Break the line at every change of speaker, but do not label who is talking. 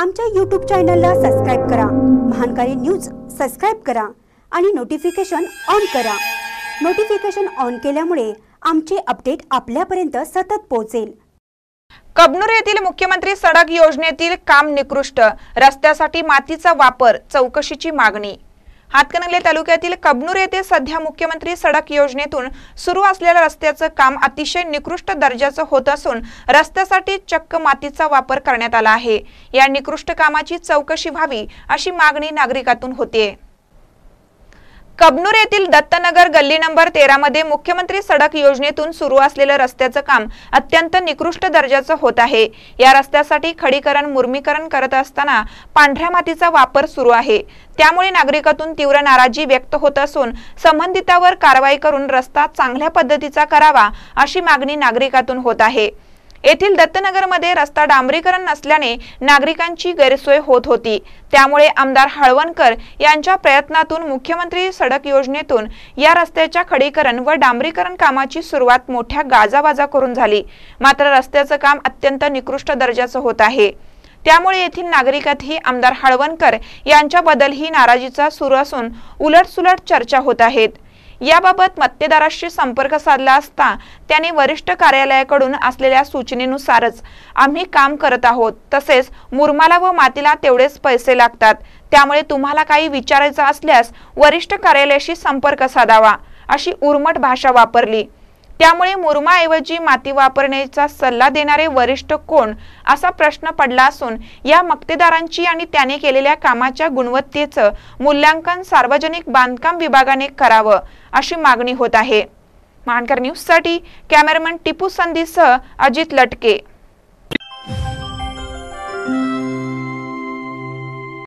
आमच्या यूट्यूब चॅनलला सबस्क्राईब करा महानकारी न्यूज सबस्क्राईब करा आणि नोटिफिकेशन ऑन करा नोटिफिकेशन ऑन केल्यामुळे आमचे अपडेट आपल्यापर्यंत सतत पोहोचेल कबनूर येथील मुख्यमंत्री सडक योजनेतील काम निकृष्ट रस्त्यासाठी मातीचा वापर चौकशीची मागणी हातकणंगले तालुक्यातील कबनूर येथे सध्या मुख्यमंत्री सडक योजनेतून सुरू असलेल्या रस्त्याचं काम अतिशय निकृष्ट दर्जाचं होत असून रस्त्यासाठी चक्क मातीचा वापर करण्यात आला आहे या निकृष्ट कामाची चौकशी व्हावी अशी मागणी नागरिकातून होते कबनूर येथील दत्तनगर गल्ली नंबर तेरामध्ये मुख्यमंत्री सडक योजनेतून सुरू असलेलं रस्त्याचं काम अत्यंत निकृष्ट दर्जाचं होत आहे या रस्त्यासाठी खडीकरण मुर्मीकरण करत असताना पांढऱ्या मातीचा वापर सुरू आहे त्यामुळे नागरिकातून तीव्र नाराजी व्यक्त होत असून संबंधितावर कारवाई करून रस्ता चांगल्या पद्धतीचा करावा अशी मागणी नागरिकातून होत आहे येथील दत्तनगरमध्ये रस्ता डांबरीकरण नसल्याने नागरिकांची गैरसोय होत होती त्यामुळे आमदार हळवणकर यांच्या प्रयत्नातून मुख्यमंत्री सडक योजनेतून या रस्त्याच्या खडीकरण व डांबरीकरण कामाची सुरुवात मोठ्या गाजावाजा करून झाली मात्र रस्त्याचं काम अत्यंत निकृष्ट दर्जाचं होत आहे त्यामुळे येथील नागरिकातही आमदार हळवणकर यांच्याबद्दल ही नाराजीचा सुरू असून उलटसुलट चर्चा होत आहेत याबाबत मत्तेदाराशी संपर्क साधला असता त्याने वरिष्ठ कार्यालयाकडून असलेल्या सूचनेनुसारच आम्ही काम करत आहोत तसेच मुरमाला व मातीला तेवढेच पैसे लागतात त्यामुळे तुम्हाला काही विचारायचं असल्यास वरिष्ठ कार्यालयाशी संपर्क साधावा अशी उर्मट भाषा वापरली त्यामुळे मुरमाऐवजी माती वापरण्याचा सल्ला देणारे वरिष्ठ कोण असा प्रश्न पडला असून या मक्तेदारांची आणि त्याने केलेल्या कामाच्या गुणवत्तेचं मूल्यांकन सार्वजनिक बांधकाम विभागाने करावं अशी मागणी होत आहे मानकर न्यूजसाठी कॅमेरामॅन टिपू संधीसह अजित लटके